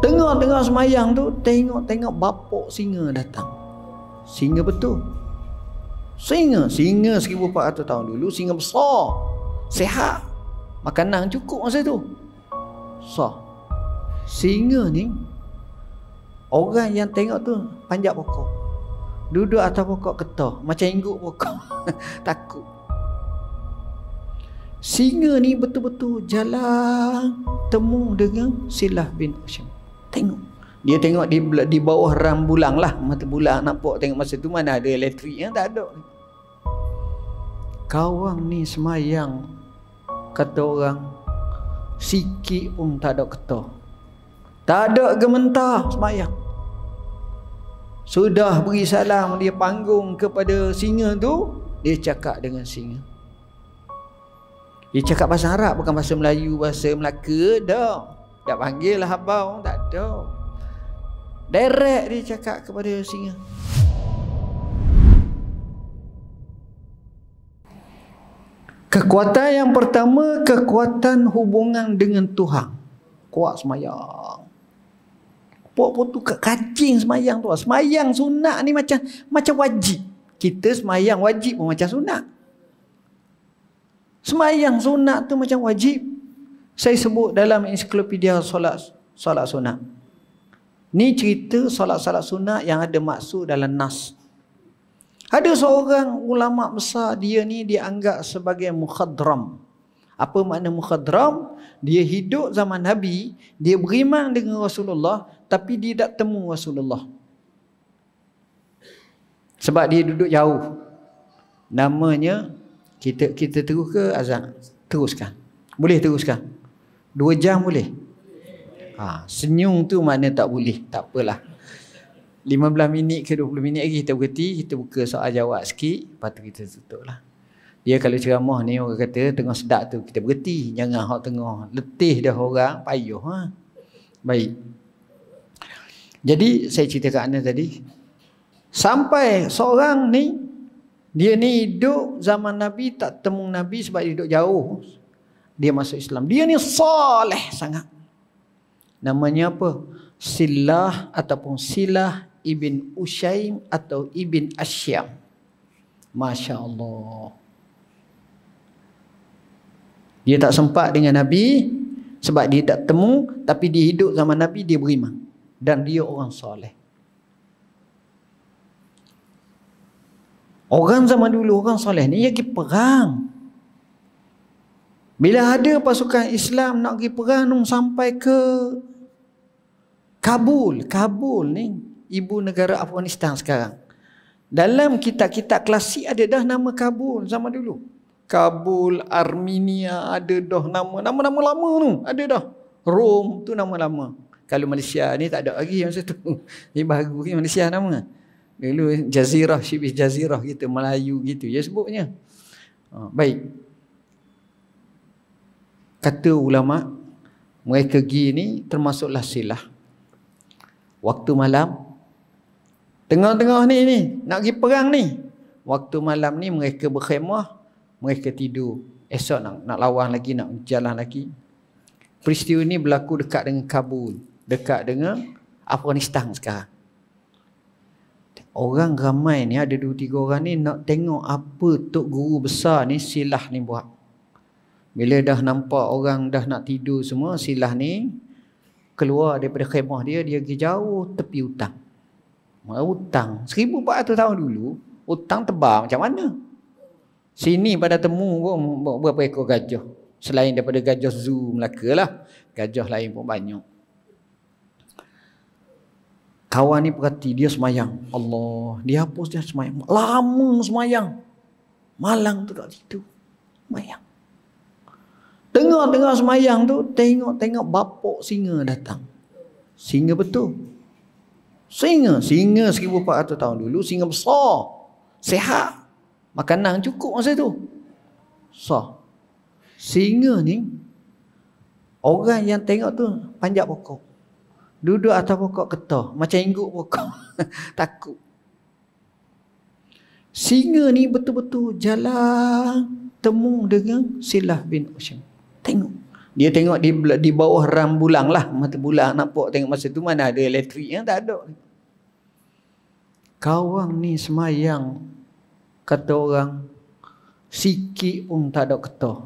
Tengah-tengah semayang tu Tengok-tengok bapak singa datang Singa betul Singa Singa 1400 tahun dulu Singa besar Sehat Makanan cukup masa tu So, Singa ni Orang yang tengok tu Panjat pokok Duduk atas pokok ketah Macam ingguk pokok Takut Singa ni betul-betul jalan Temu dengan Silah bin Ashim Tengok. Dia tengok di, di bawah ram bulang lah. Mata bulang nak nampak tengok masa tu mana ada elektriknya. Tak ada. Kawang ni semayang. Kata orang. Sikit pun tak ada ketah. Tak ada gementah semayang. Sudah beri salam dia panggung kepada singa tu. Dia cakap dengan singa. Dia cakap bahasa Arab bukan bahasa Melayu, bahasa Melaka. Dah. Tak panggil lah abang. Tak Tengok. Direct dia cakap kepada singa. Kekuatan yang pertama, kekuatan hubungan dengan Tuhan. Kuat semayang. Puak-puak tu kat kacing semayang tu. Semayang sunat ni macam macam wajib. Kita semayang wajib pun macam sunat. Semayang sunat tu macam wajib. Saya sebut dalam ensiklopedia solat solat sunat. Ni cerita solat-solat sunat yang ada maksud dalam nas. Ada seorang ulama besar dia ni dianggap sebagai mukhadram. Apa makna mukhadram? Dia hidup zaman Nabi, dia beriman dengan Rasulullah tapi dia tak temu Rasulullah. Sebab dia duduk jauh. Namanya kita kita terus ke azan? Teruskan. Boleh teruskan. Dua jam boleh. Ha, senyum tu mana tak boleh, tak apalah. 15 minit ke 20 minit lagi kita berhenti, kita buka soal jawab sikit, lepas tu kita tutup lah. Dia kalau ceramah ni orang kata tengah sedap tu kita berhenti, jangan hok tengah letih dah orang, payuh ha. Baik. Jadi saya cerita kat anda tadi sampai seorang ni dia ni hidup zaman Nabi tak temu Nabi sebab dia hidup jauh. Dia masuk Islam. Dia ni soleh sangat namanya apa silah ataupun silah ibn usaim atau ibn asyam Masya Allah Dia tak sempat dengan Nabi Sebab dia tak temu Tapi dia hidup zaman Nabi dia beriman Dan dia orang soleh Orang zaman dulu orang soleh ni Dia pergi perang Bila ada pasukan Islam Nak pergi perang Sampai ke Kabul, Kabul ni ibu negara Afghanistan sekarang. Dalam kitab-kitab klasik ada dah nama Kabul zaman dulu. Kabul, Armenia ada dah nama. Nama-nama lama tu ada dah. Rom tu nama lama. Kalau Malaysia ni tak ada lagi masa tu. Ni baru ni Malaysia nama. Dulu Jazirah, Shibis Jazirah kita, Melayu gitu je sebutnya. Ha, baik. Kata ulama' mereka pergi ni termasuklah silah waktu malam tengah-tengah ni ni nak pergi perang ni waktu malam ni mereka berkhemah mereka tidur esok nak nak lawan lagi nak jalan lagi peristiwa ni berlaku dekat dengan Kabul dekat dengan Afghanistan sekarang Orang ramai ni ada dua tiga orang ni nak tengok apa Tok Guru besar ni silah ni buat. Bila dah nampak orang dah nak tidur semua silah ni keluar daripada khemah dia dia pergi jauh tepi hutang hutang 1400 tahun dulu hutang tebal macam mana sini pada temu pun berapa ekor gajah selain daripada gajah zoo Melaka lah gajah lain pun banyak kawan ni perhati dia semayang Allah dia hapus dia semayang lama semayang malang tu kat situ semayang Tengah-tengah semayang tu Tengok-tengok bapak singa datang Singa betul Singa Singa 1400 tahun dulu Singa besar Sehat Makanan cukup masa tu Besar Singa ni Orang yang tengok tu Panjat pokok Duduk atas pokok ketah Macam ingguk pokok Takut Singa ni betul-betul jalan temu dengan Silah bin Usyam. Tengok. Dia tengok di, di bawah ram bulang lah. Mata bulang nampak tengok masa tu mana ada elektrik yang tak ada. Kawang ni semayang. Kata orang. Sikit pun tak ada ketah.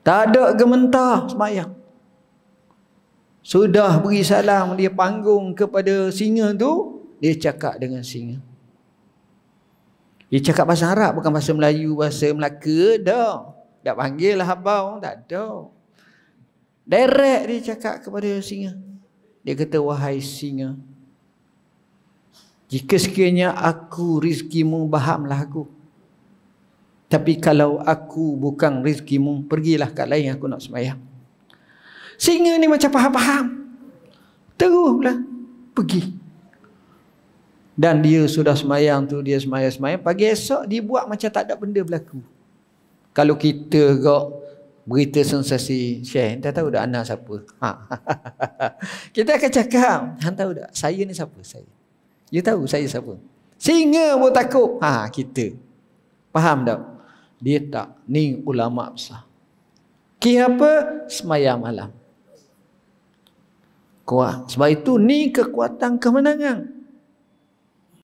Tak ada gementah semayang. Sudah beri salam dia panggung kepada singa tu. Dia cakap dengan singa. Dia cakap bahasa Arab bukan bahasa Melayu, bahasa Melaka. Dah. Tak panggil lah abang, tak ada. Direct dia cakap kepada singa. Dia kata, wahai singa. Jika sekiranya aku rizkimu, bahamlah aku. Tapi kalau aku bukan rizkimu, pergilah kat lain aku nak semayang. Singa ni macam faham-faham. Teruslah pergi. Dan dia sudah semayang tu, dia semayang-semayang. Pagi esok dia buat macam tak ada benda berlaku. Kalau kita kok berita sensasi share, entah tahu dah anak siapa. Ha. kita akan cakap, han tahu dah saya ni siapa saya. You tahu saya siapa? Singa pun takut. Ha, kita. Faham tak? Dia tak. Ni ulama besar. Ki apa? Semayang malam. Kuat. Sebab itu ni kekuatan kemenangan.